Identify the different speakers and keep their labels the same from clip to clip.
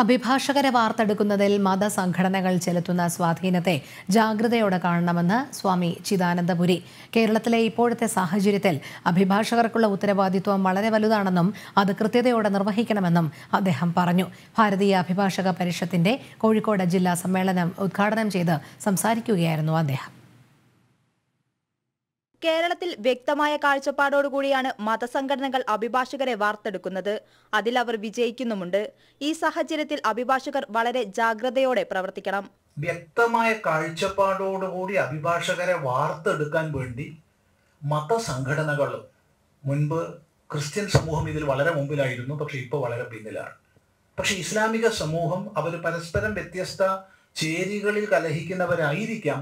Speaker 1: അഭിഭാഷകരെ വാർത്തെടുക്കുന്നതിൽ മതസംഘടനകൾ ചെലുത്തുന്ന സ്വാധീനത്തെ ജാഗ്രതയോടെ കാണണമെന്ന് സ്വാമി ചിദാനന്ദപുരി കേരളത്തിലെ ഇപ്പോഴത്തെ സാഹചര്യത്തിൽ അഭിഭാഷകർക്കുള്ള ഉത്തരവാദിത്വം വളരെ വലുതാണെന്നും അത് കൃത്യതയോടെ നിർവഹിക്കണമെന്നും അദ്ദേഹം പറഞ്ഞു ഭാരതീയ അഭിഭാഷക പരിഷത്തിന്റെ കോഴിക്കോട് ജില്ലാ സമ്മേളനം ഉദ്ഘാടനം ചെയ്ത് സംസാരിക്കുകയായിരുന്നു അദ്ദേഹം
Speaker 2: കേരളത്തിൽ വ്യക്തമായ കാഴ്ചപ്പാടോടുകൂടിയാണ് മതസംഘടനകൾ അഭിഭാഷകരെ വാർത്തെടുക്കുന്നത് അവർ വിജയിക്കുന്നുമുണ്ട് ഈ സാഹചര്യത്തിൽ അഭിഭാഷകർ വളരെ ജാഗ്രതയോടെ പ്രവർത്തിക്കണം
Speaker 3: വ്യക്തമായ കാഴ്ചപ്പാടോടുകൂടി അഭിഭാഷകരെ വാർത്തെടുക്കാൻ വേണ്ടി മതസംഘടനകൾ മുൻപ് ക്രിസ്ത്യൻ സമൂഹം ഇതിൽ വളരെ മുമ്പിലായിരുന്നു പക്ഷെ ഇപ്പോൾ വളരെ പിന്നിലാണ് പക്ഷെ ഇസ്ലാമിക സമൂഹം അവർ പരസ്പരം വ്യത്യസ്ത ചേരികളിൽ കലഹിക്കുന്നവരായിരിക്കാം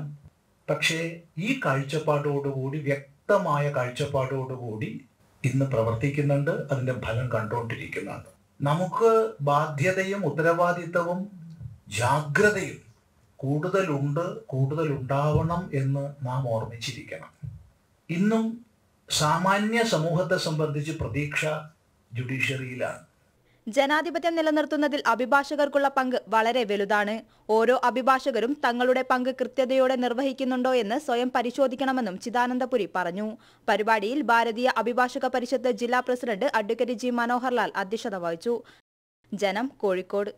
Speaker 3: പക്ഷേ ഈ കാഴ്ചപ്പാടോടുകൂടി വ്യക്തമായ കാഴ്ചപ്പാടോടുകൂടി ഇന്ന് പ്രവർത്തിക്കുന്നുണ്ട് അതിൻ്റെ ഫലം കണ്ടുകൊണ്ടിരിക്കുന്നുണ്ട് നമുക്ക് ബാധ്യതയും ഉത്തരവാദിത്തവും ജാഗ്രതയും കൂടുതലുണ്ട് കൂടുതലുണ്ടാവണം എന്ന് നാം ഓർമ്മിച്ചിരിക്കണം ഇന്നും സാമാന്യ സമൂഹത്തെ സംബന്ധിച്ച് പ്രതീക്ഷ ജുഡീഷ്യറിയിലാണ്
Speaker 2: ജനാധിപത്യം നിലനിർത്തുന്നതിൽ അഭിഭാഷകർക്കുള്ള പങ്ക് വളരെ വലുതാണ് ഓരോ അഭിഭാഷകരും തങ്ങളുടെ പങ്ക് കൃത്യതയോടെ നിർവഹിക്കുന്നുണ്ടോ എന്ന് സ്വയം പരിശോധിക്കണമെന്നും ചിദാനന്ദപുരി പറഞ്ഞു പരിപാടിയിൽ ഭാരതീയ അഭിഭാഷക പരിഷത്ത് ജില്ലാ പ്രസിഡന്റ് അഡ്വക്കേറ്റ് ജി മനോഹർലാൽ അധ്യക്ഷത വഹിച്ചു ജനം കോഴിക്കോട്